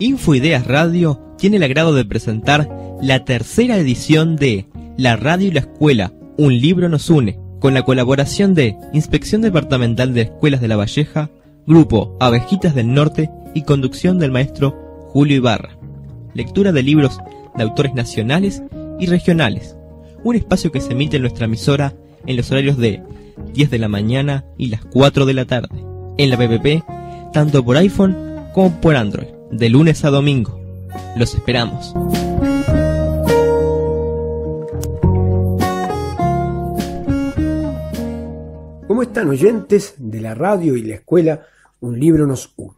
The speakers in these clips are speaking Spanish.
Infoideas Radio tiene el agrado de presentar la tercera edición de La Radio y la Escuela, un libro nos une, con la colaboración de Inspección Departamental de Escuelas de la Valleja, Grupo Abejitas del Norte y conducción del maestro Julio Ibarra. Lectura de libros de autores nacionales y regionales, un espacio que se emite en nuestra emisora en los horarios de 10 de la mañana y las 4 de la tarde, en la PPP, tanto por iPhone como por Android de lunes a domingo. Los esperamos. ¿Cómo están oyentes de la radio y la escuela? Un libro nos une.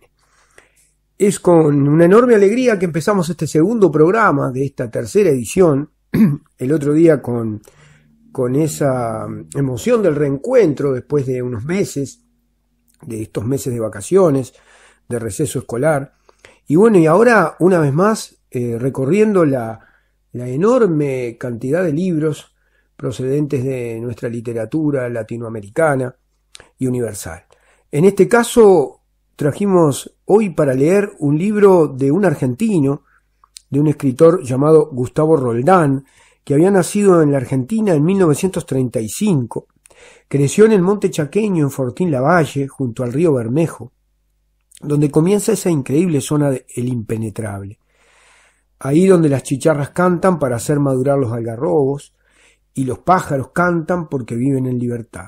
Es con una enorme alegría que empezamos este segundo programa de esta tercera edición, el otro día con, con esa um, emoción del reencuentro después de unos meses, de estos meses de vacaciones, de receso escolar, y bueno, y ahora, una vez más, eh, recorriendo la, la enorme cantidad de libros procedentes de nuestra literatura latinoamericana y universal. En este caso, trajimos hoy para leer un libro de un argentino, de un escritor llamado Gustavo Roldán, que había nacido en la Argentina en 1935. Creció en el Monte Chaqueño, en Fortín Lavalle, junto al río Bermejo donde comienza esa increíble zona del impenetrable. Ahí donde las chicharras cantan para hacer madurar los algarrobos, y los pájaros cantan porque viven en libertad.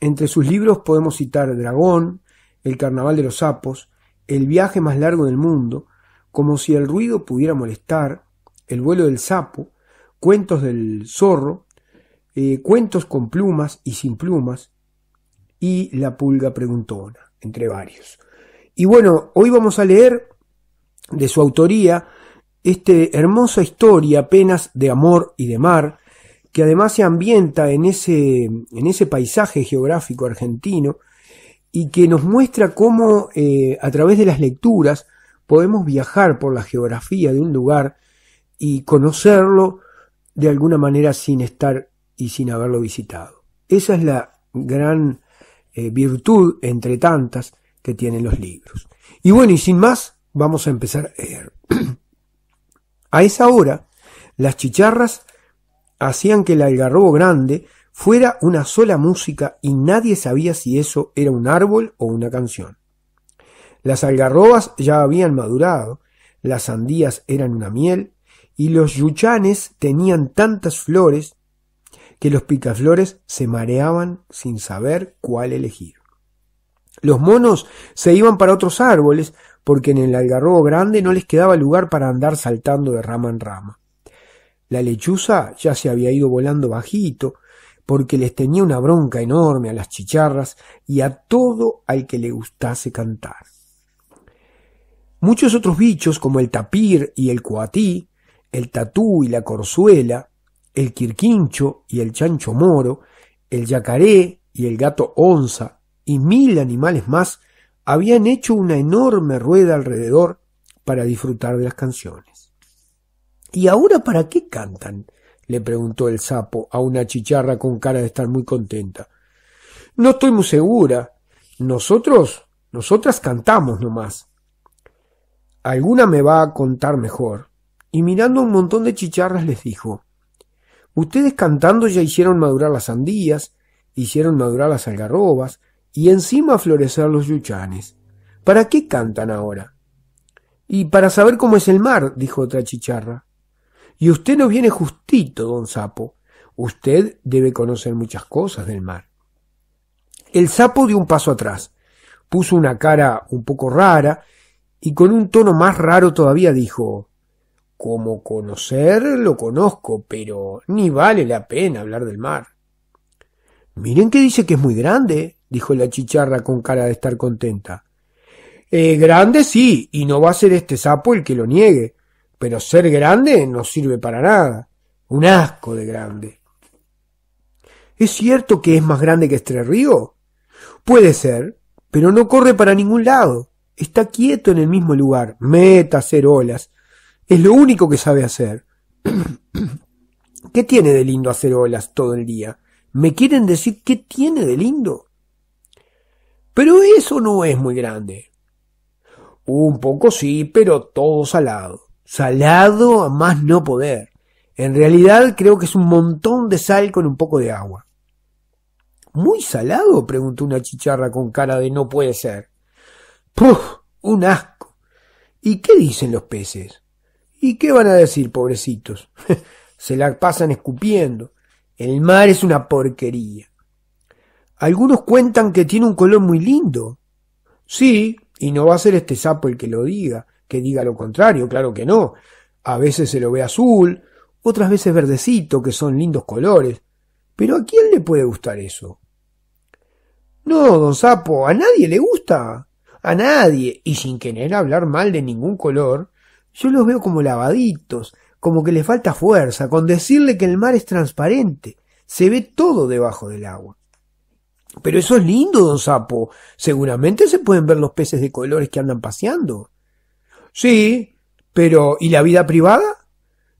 Entre sus libros podemos citar Dragón, El Carnaval de los Sapos, El viaje más largo del mundo, Como si el ruido pudiera molestar, El vuelo del sapo, Cuentos del zorro, eh, Cuentos con plumas y sin plumas, y La pulga preguntona, entre varios. Y bueno, hoy vamos a leer de su autoría esta hermosa historia apenas de amor y de mar, que además se ambienta en ese, en ese paisaje geográfico argentino y que nos muestra cómo eh, a través de las lecturas podemos viajar por la geografía de un lugar y conocerlo de alguna manera sin estar y sin haberlo visitado. Esa es la gran eh, virtud, entre tantas, que tienen los libros. Y bueno, y sin más, vamos a empezar a leer. a esa hora, las chicharras hacían que el algarrobo grande fuera una sola música y nadie sabía si eso era un árbol o una canción. Las algarrobas ya habían madurado, las sandías eran una miel, y los yuchanes tenían tantas flores que los picaflores se mareaban sin saber cuál elegir. Los monos se iban para otros árboles, porque en el algarrobo grande no les quedaba lugar para andar saltando de rama en rama. La lechuza ya se había ido volando bajito, porque les tenía una bronca enorme a las chicharras y a todo al que le gustase cantar. Muchos otros bichos, como el tapir y el coatí, el tatú y la corzuela, el quirquincho y el chancho moro, el yacaré y el gato onza, y mil animales más habían hecho una enorme rueda alrededor para disfrutar de las canciones. ¿Y ahora para qué cantan? le preguntó el sapo a una chicharra con cara de estar muy contenta. No estoy muy segura. Nosotros, nosotras cantamos nomás. Alguna me va a contar mejor. Y mirando un montón de chicharras les dijo Ustedes cantando ya hicieron madurar las sandías, hicieron madurar las algarrobas, y encima florecer los yuchanes. ¿Para qué cantan ahora? Y para saber cómo es el mar, dijo otra chicharra. Y usted no viene justito, don Sapo. Usted debe conocer muchas cosas del mar. El sapo dio un paso atrás, puso una cara un poco rara y con un tono más raro todavía dijo Como conocer lo conozco, pero ni vale la pena hablar del mar. Miren que dice que es muy grande, dijo la chicharra con cara de estar contenta. Eh, grande sí, y no va a ser este sapo el que lo niegue, pero ser grande no sirve para nada. Un asco de grande. ¿Es cierto que es más grande que río, Puede ser, pero no corre para ningún lado. Está quieto en el mismo lugar, meta hacer olas. Es lo único que sabe hacer. ¿Qué tiene de lindo hacer olas todo el día? ¿Me quieren decir qué tiene de lindo? Pero eso no es muy grande. Un poco sí, pero todo salado. Salado a más no poder. En realidad creo que es un montón de sal con un poco de agua. ¿Muy salado? preguntó una chicharra con cara de no puede ser. ¡Puf! Un asco. ¿Y qué dicen los peces? ¿Y qué van a decir, pobrecitos? Se la pasan escupiendo. El mar es una porquería. Algunos cuentan que tiene un color muy lindo. Sí, y no va a ser este sapo el que lo diga, que diga lo contrario, claro que no. A veces se lo ve azul, otras veces verdecito, que son lindos colores. Pero ¿a quién le puede gustar eso? No, don Sapo, a nadie le gusta. A nadie, y sin querer hablar mal de ningún color, yo los veo como lavaditos, como que les falta fuerza, con decirle que el mar es transparente, se ve todo debajo del agua. Pero eso es lindo, don Sapo. Seguramente se pueden ver los peces de colores que andan paseando. Sí, pero ¿y la vida privada?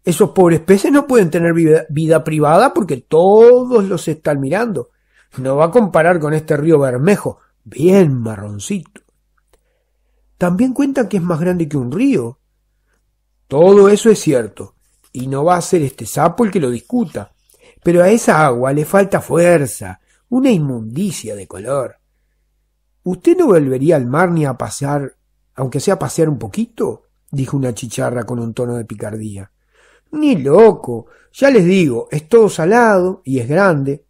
Esos pobres peces no pueden tener vida, privada porque todos los están mirando. No va a comparar con este río Bermejo, bien marroncito. También cuentan que es más grande que un río. Todo eso es cierto, y no va a ser este sapo el que lo discuta. Pero a esa agua le falta fuerza, una inmundicia de color. ¿Usted no volvería al mar ni a pasear, aunque sea pasear un poquito? dijo una chicharra con un tono de picardía. Ni loco. Ya les digo, es todo salado y es grande.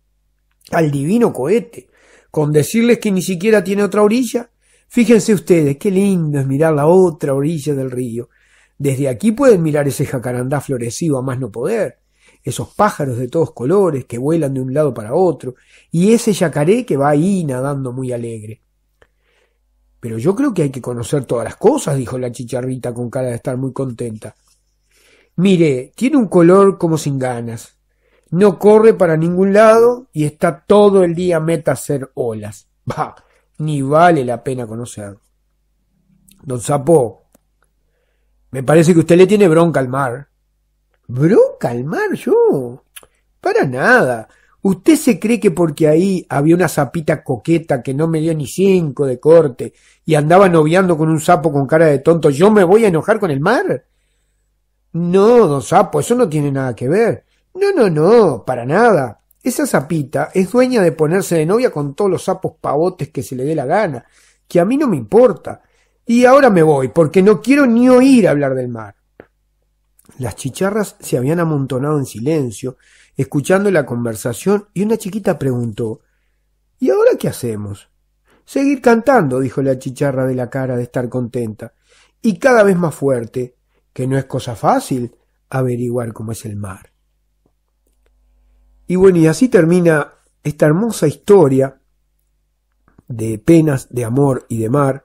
Al divino cohete. Con decirles que ni siquiera tiene otra orilla. Fíjense ustedes, qué lindo es mirar la otra orilla del río. Desde aquí pueden mirar ese jacarandá florecido a más no poder esos pájaros de todos colores que vuelan de un lado para otro, y ese yacaré que va ahí nadando muy alegre. Pero yo creo que hay que conocer todas las cosas, dijo la chicharrita con cara de estar muy contenta. Mire, tiene un color como sin ganas. No corre para ningún lado y está todo el día meta a hacer olas. Bah, ni vale la pena conocer. Don Sapo, me parece que usted le tiene bronca al mar. Broca al mar, yo. Para nada. Usted se cree que porque ahí había una sapita coqueta que no me dio ni cinco de corte y andaba noviando con un sapo con cara de tonto, yo me voy a enojar con el mar. No, don sapo, eso no tiene nada que ver. No, no, no, para nada. Esa sapita es dueña de ponerse de novia con todos los sapos pavotes que se le dé la gana, que a mí no me importa. Y ahora me voy, porque no quiero ni oír hablar del mar. Las chicharras se habían amontonado en silencio, escuchando la conversación, y una chiquita preguntó ¿Y ahora qué hacemos? Seguir cantando, dijo la chicharra de la cara de estar contenta, y cada vez más fuerte, que no es cosa fácil averiguar cómo es el mar. Y bueno, y así termina esta hermosa historia de penas, de amor y de mar,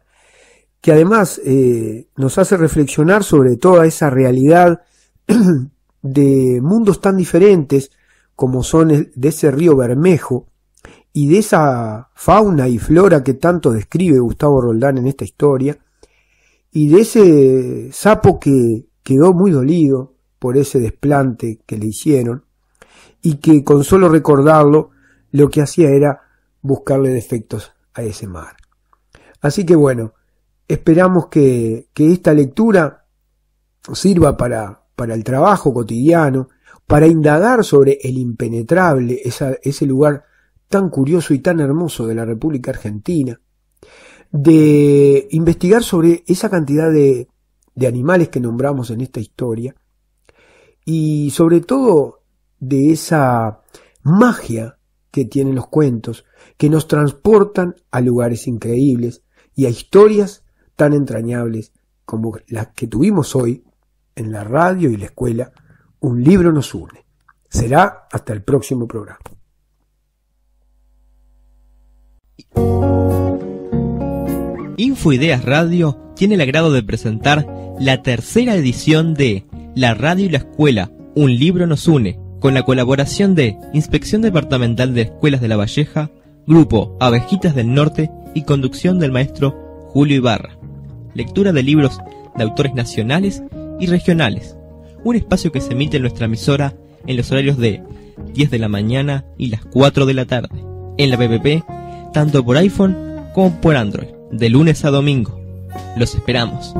que además eh, nos hace reflexionar sobre toda esa realidad de mundos tan diferentes como son e, de ese río Bermejo y de esa fauna y flora que tanto describe Gustavo Roldán en esta historia, y de ese sapo que quedó muy dolido por ese desplante que le hicieron, y que con solo recordarlo lo que hacía era buscarle defectos a ese mar. Así que bueno, esperamos que, que esta lectura sirva para para el trabajo cotidiano, para indagar sobre el impenetrable, ese lugar tan curioso y tan hermoso de la República Argentina, de investigar sobre esa cantidad de animales que nombramos en esta historia y sobre todo de esa magia que tienen los cuentos, que nos transportan a lugares increíbles y a historias tan entrañables como las que tuvimos hoy en la radio y la escuela, un libro nos une. Será hasta el próximo programa. Infoideas Radio tiene el agrado de presentar la tercera edición de La radio y la escuela, un libro nos une, con la colaboración de Inspección Departamental de Escuelas de la Valleja, Grupo Abejitas del Norte y conducción del maestro Julio Ibarra. Lectura de libros de autores nacionales y regionales. Un espacio que se emite en nuestra emisora en los horarios de 10 de la mañana y las 4 de la tarde, en la PPP, tanto por iPhone como por Android, de lunes a domingo. Los esperamos.